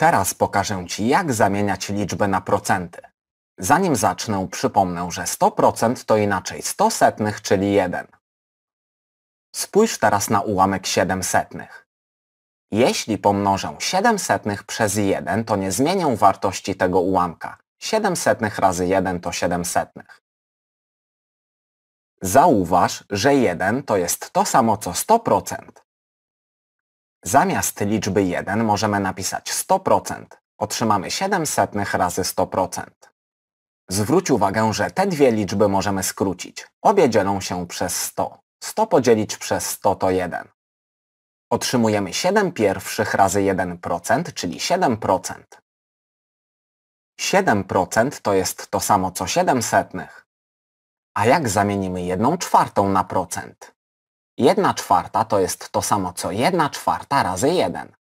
Teraz pokażę Ci, jak zamieniać liczby na procenty. Zanim zacznę, przypomnę, że 100% to inaczej 100 setnych, czyli 1. Spójrz teraz na ułamek 7 setnych. Jeśli pomnożę 7 setnych przez 1, to nie zmienię wartości tego ułamka. 7 setnych razy 1 to 7 setnych. Zauważ, że 1 to jest to samo co 100%. Zamiast liczby 1 możemy napisać 100%. Otrzymamy 700 razy 100%. Zwróć uwagę, że te dwie liczby możemy skrócić. Obie dzielą się przez 100. 100 podzielić przez 100 to 1. Otrzymujemy 7 pierwszych razy 1%, czyli 7%. 7% to jest to samo co 7 setnych. A jak zamienimy 1 czwartą na procent? 1 czwarta to jest to samo co 1 czwarta razy 1.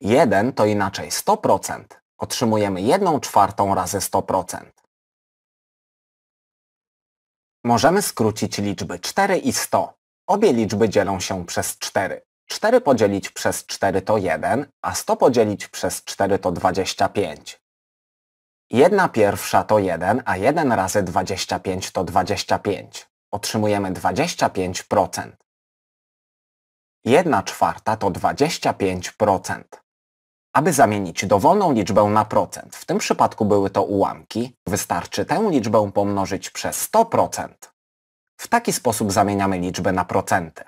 1 to inaczej 100%. Otrzymujemy 1 czwartą razy 100%. Możemy skrócić liczby 4 i 100. Obie liczby dzielą się przez 4. 4 podzielić przez 4 to 1, a 100 podzielić przez 4 to 25. 1 pierwsza to 1, a 1 razy 25 to 25 otrzymujemy 25%. 1 czwarta to 25%. Aby zamienić dowolną liczbę na procent, w tym przypadku były to ułamki, wystarczy tę liczbę pomnożyć przez 100%. W taki sposób zamieniamy liczby na procenty.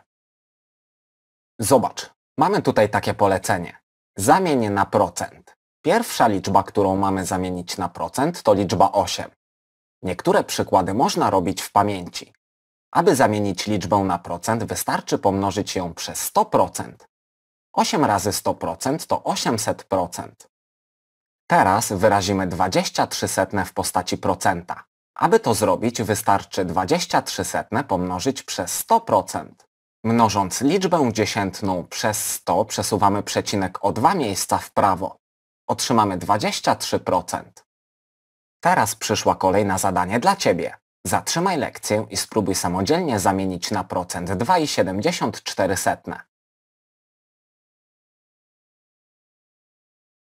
Zobacz, mamy tutaj takie polecenie. Zamień na procent. Pierwsza liczba, którą mamy zamienić na procent to liczba 8. Niektóre przykłady można robić w pamięci. Aby zamienić liczbę na procent, wystarczy pomnożyć ją przez 100%. 8 razy 100% to 800%. Teraz wyrazimy 23 setne w postaci procenta. Aby to zrobić, wystarczy 23 setne pomnożyć przez 100%. Mnożąc liczbę dziesiętną przez 100 przesuwamy przecinek o dwa miejsca w prawo. Otrzymamy 23%. Teraz przyszła kolej na zadanie dla Ciebie. Zatrzymaj lekcję i spróbuj samodzielnie zamienić na procent 2,74.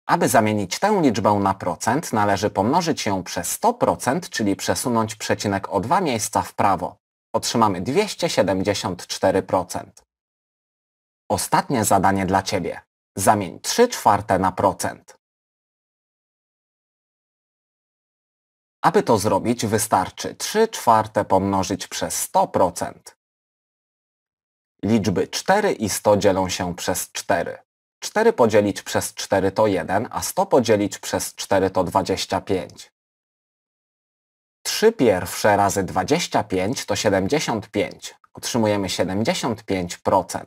Aby zamienić tę liczbę na procent, należy pomnożyć ją przez 100%, czyli przesunąć przecinek o dwa miejsca w prawo. Otrzymamy 274%. Ostatnie zadanie dla Ciebie. Zamień 3 czwarte na procent. Aby to zrobić wystarczy 3 czwarte pomnożyć przez 100%. Liczby 4 i 100 dzielą się przez 4. 4 podzielić przez 4 to 1, a 100 podzielić przez 4 to 25. 3 pierwsze razy 25 to 75. Otrzymujemy 75%.